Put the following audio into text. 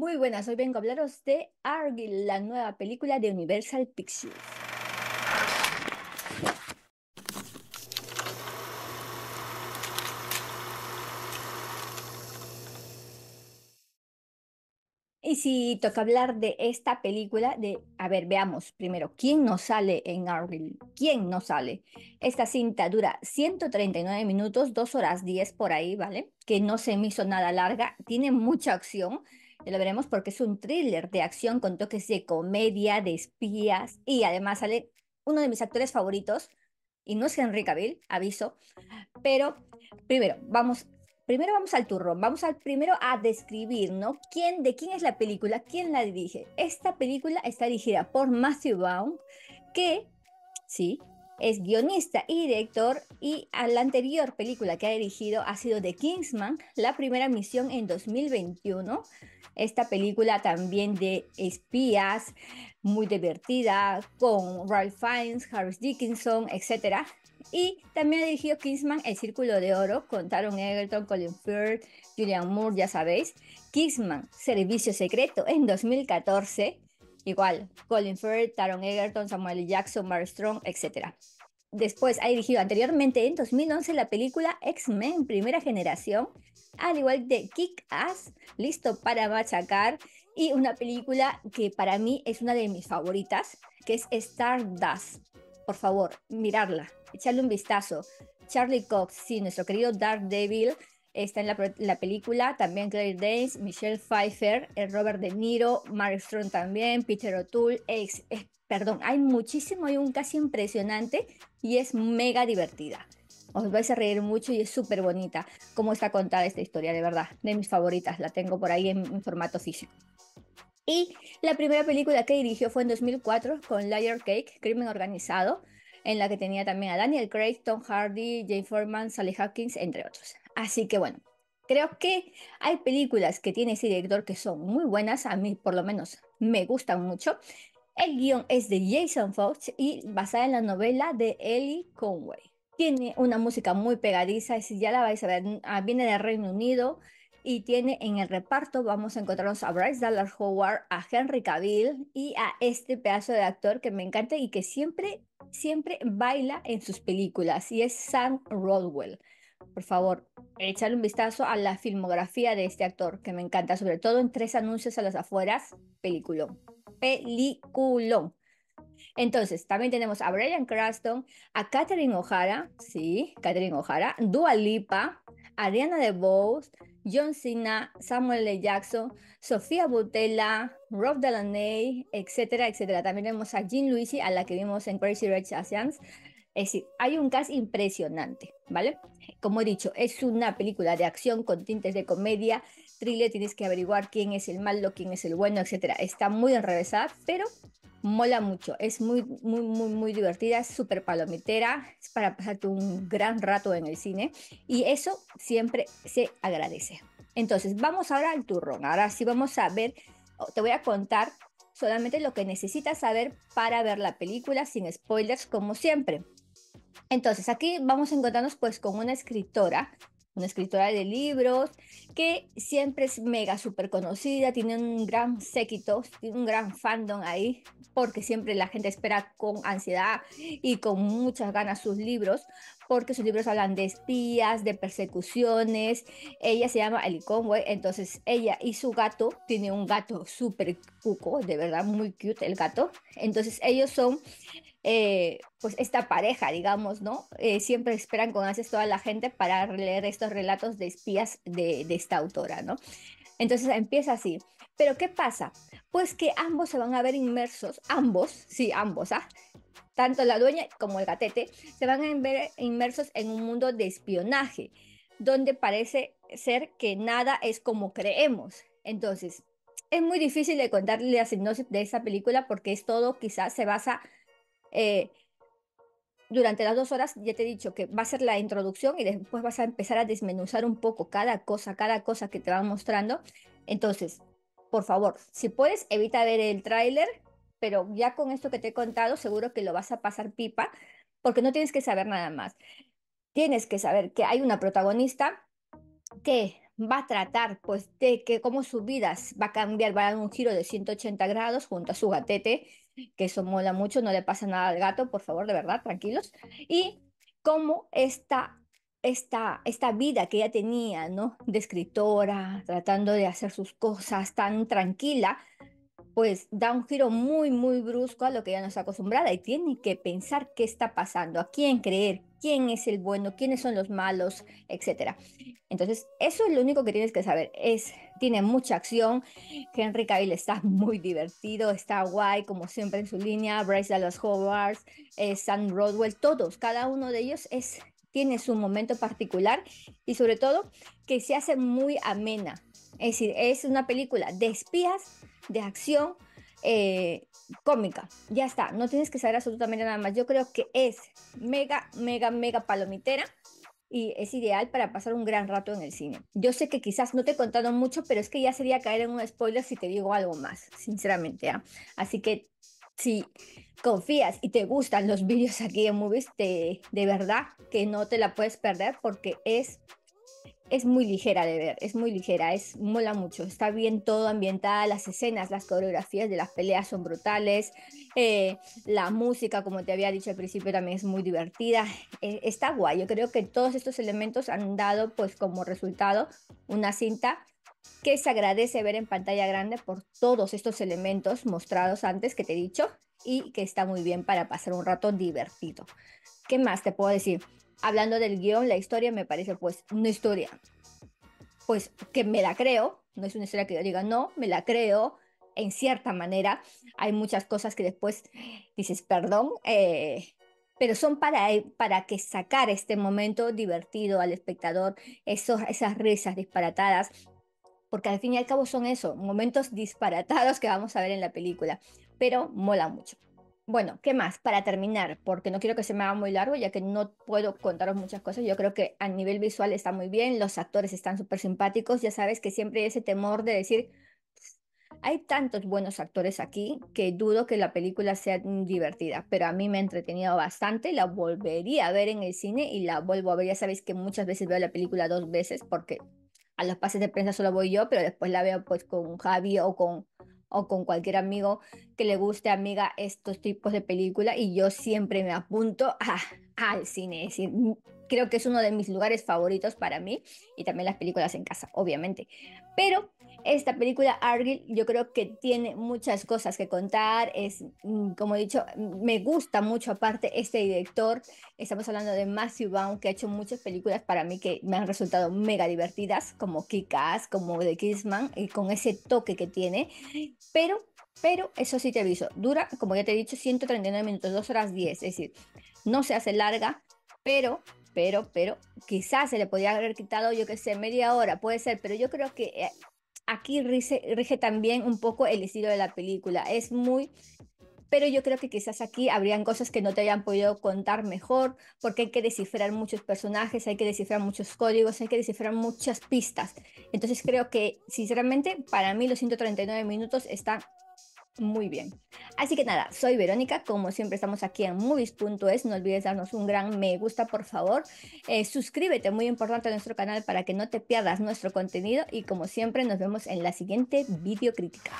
Muy buenas, hoy vengo a hablaros de Argyll, la nueva película de Universal Pictures. Y si toca hablar de esta película, de, a ver, veamos primero, ¿quién nos sale en Argyll? ¿Quién nos sale? Esta cinta dura 139 minutos, 2 horas 10 por ahí, ¿vale? Que no se me hizo nada larga, tiene mucha acción, ya lo veremos porque es un thriller de acción con toques de comedia, de espías y además sale uno de mis actores favoritos y no es Henry Cavill, aviso, pero primero vamos primero vamos al turrón, vamos al primero a describir, ¿no? ¿Quién, de quién es la película? ¿Quién la dirige? Esta película está dirigida por Matthew Vaughn, que sí, es guionista y director y a la anterior película que ha dirigido ha sido The Kingsman, la primera misión en 2021. Esta película también de espías, muy divertida, con Ralph Fiennes, Harris Dickinson, etc. Y también ha dirigido Kingsman El Círculo de Oro con Taron Egerton, Colin Firth, Julian Moore, ya sabéis. Kingsman Servicio Secreto en 2014 igual, Colin Firth, Taron Egerton, Samuel Jackson, Mark Strong, etc. Después ha dirigido anteriormente en 2011 la película X-Men Primera Generación, al igual que Kick Ass, Listo para Machacar, y una película que para mí es una de mis favoritas, que es Stardust. Por favor, mirarla, echarle un vistazo. Charlie Cox, sí, nuestro querido Dark Devil, está en la, película, también Claire Danes, Michelle Pfeiffer, eh, Robert De Niro, Mark Strong también, Peter O'Toole, ex perdón, hay muchísimo, hay un casi impresionante y es mega divertida. Os vais a reír mucho y es súper bonita cómo está contada esta historia, de verdad, de mis favoritas, la tengo por ahí en, formato físico. Y la primera película que dirigió fue en 2004 con Liar Cake, Crimen Organizado, en la que tenía también a Daniel Craig, Tom Hardy, Jane Foreman, Sally Hawkins, entre otros. Así que bueno, creo que hay películas que tiene ese director que son muy buenas, a mí por lo menos me gustan mucho, el guión es de Jason Fox y basada en la novela de Ellie Conway. Tiene una música muy pegadiza, si ya la vais a ver, ah, viene del Reino Unido y tiene en el reparto, vamos a encontrarnos a Bryce Dallas Howard, a Henry Cavill y a este pedazo de actor que me encanta y que siempre, siempre baila en sus películas y es Sam Rodwell. Por favor, echarle un vistazo a la filmografía de este actor que me encanta, sobre todo en tres anuncios a las afueras, película peliculón. Entonces, también tenemos a Brian Cranston, a Katherine O'Hara, sí, Katherine O'Hara, Dua Lipa, Ariana DeBose, John Cena, Samuel L. Jackson, Sofía Butela, Rob Delaney, etcétera, etcétera. También tenemos a Jean Luisi, a la que vimos en Crazy Rich Asians. Es decir, hay un cast impresionante, ¿vale? Como he dicho, es una película de acción con tintes de comedia, thriller, tienes que averiguar quién es el malo, quién es el bueno, etc. Está muy enrevesada, pero mola mucho. Es muy, muy, muy, muy divertida, es súper palomitera, es para pasarte un gran rato en el cine y eso siempre se agradece. Entonces, vamos ahora al turrón. Ahora sí vamos a ver, te voy a contar solamente lo que necesitas saber para ver la película sin spoilers, como siempre. Entonces, aquí vamos a encontrarnos pues con una escritora una escritora de libros que siempre es mega súper conocida, tiene un gran séquito, tiene un gran fandom ahí, porque siempre la gente espera con ansiedad y con muchas ganas sus libros, porque sus libros hablan de espías, de persecuciones. Ella se llama Ellie Conway, entonces ella y su gato, tiene un gato súper cuco, de verdad muy cute el gato. Entonces ellos son eh, pues esta pareja, digamos, ¿no? Eh, siempre esperan con ansias toda la gente para leer estos relatos de espías de, esta autora, ¿no? Entonces empieza así. Pero ¿qué pasa? Pues que ambos se van a ver inmersos, ambos, sí, ambos, ¿ah? Tanto la dueña como el gatete se van a ver inmersos en un mundo de espionaje, donde parece ser que nada es como creemos. Entonces, es muy difícil de contarle la sinopsis de esa película porque es todo, quizás se basa eh, durante las dos horas ya te he dicho que va a ser la introducción y después vas a empezar a desmenuzar un poco cada cosa, cada cosa que te van mostrando. Entonces, por favor, si puedes, evita ver el tráiler, pero ya con esto que te he contado, seguro que lo vas a pasar pipa, porque no tienes que saber nada más. Tienes que saber que hay una protagonista que va a tratar pues de que como su vida va a cambiar, va a dar un giro de 180 grados junto a su gatete, que eso mola mucho, no le pasa nada al gato, por favor, de verdad, tranquilos, y cómo esta esta, esta vida que ella tenía, ¿no? De escritora, tratando de hacer sus cosas tan tranquila, pues da un giro muy, muy brusco a lo que ya no está acostumbrada y tiene que pensar qué está pasando, a quién creer, quién es el bueno, quiénes son los malos, etc. Entonces, eso es lo único que tienes que saber. Es, tiene mucha acción. Henry Cavill está muy divertido, está guay, como siempre en su línea. Bryce Dallas Howard, eh, Sam Rodwell, todos, cada uno de ellos es tiene su momento particular y sobre todo que se hace muy amena. Es decir, es una película de espías, de acción eh, cómica. Ya está, no tienes que saber absolutamente nada más. Yo creo que es mega, mega, mega palomitera y es ideal para pasar un gran rato en el cine. Yo sé que quizás no te he contado mucho, pero es que ya sería caer en un spoiler si te digo algo más, sinceramente. ¿ah? Así que si confías y te gustan los vídeos aquí en Movies, de verdad que no te la puedes perder porque es es muy ligera de ver, es muy ligera, es mola mucho, está bien todo ambientada, las escenas, las coreografías de las peleas son brutales, eh, la música, como te había dicho al principio, también es muy divertida, eh, está guay, yo creo que todos estos elementos han dado pues como resultado una cinta que se agradece ver en pantalla grande por todos estos elementos mostrados antes que te he dicho y que está muy bien para pasar un rato divertido. ¿Qué más te puedo decir? hablando del guión, la historia me parece pues una historia, pues que me la creo, no es una historia que yo diga, no, me la creo, en cierta manera. Hay muchas cosas que después dices, perdón, eh, pero son para, para que sacar este momento divertido al espectador, esos, esas risas disparatadas, porque al fin y al cabo son eso, momentos disparatados que vamos a ver en la película, pero mola mucho. Bueno, ¿qué más? Para terminar, porque no quiero que se me haga muy largo, ya que no puedo contaros muchas cosas. Yo creo que a nivel visual está muy bien, los actores están súper simpáticos. Ya sabes que siempre hay ese temor de decir, hay tantos buenos actores aquí que dudo que la película sea divertida, pero a mí me ha entretenido bastante. La volvería a ver en el cine y la vuelvo a ver. Ya sabéis que muchas veces veo la película dos veces porque a los pases de prensa solo voy yo, pero después la veo pues con Javi o con o con cualquier amigo que le guste, amiga, estos tipos de películas y yo siempre me apunto a ah, al cine. Mm, creo que es uno de mis lugares favoritos para mí y también las películas en casa, obviamente. Pero esta película Argyll, yo creo que tiene muchas cosas que contar. Es, mm, como he dicho, mm, me gusta mucho aparte este director. Estamos hablando de Matthew Vaughn, que ha hecho muchas películas para mí que me han resultado mega divertidas, como Kick-Ass, como The Kissman, y con ese toque que tiene. Pero pero eso sí te aviso, dura, como ya te he dicho, 139 minutos, 2 horas 10, es decir, no se hace larga, pero, pero, pero, quizás se le podía haber quitado, yo qué sé, media hora, puede ser, pero yo creo que eh, aquí rige, rige también un poco el estilo de la película, es muy pero yo creo que quizás aquí habrían cosas que no te hayan podido contar mejor, porque hay que descifrar muchos personajes, hay que descifrar muchos códigos, hay que descifrar muchas pistas. Entonces creo que, sinceramente, para mí los 139 minutos están muy bien. Así que nada, soy Verónica. Como siempre, estamos aquí en movies.es. No olvides darnos un gran me gusta, por favor. Eh, suscríbete, muy importante, a nuestro canal para que no te pierdas nuestro contenido. Y como siempre, nos vemos en la siguiente videocrítica.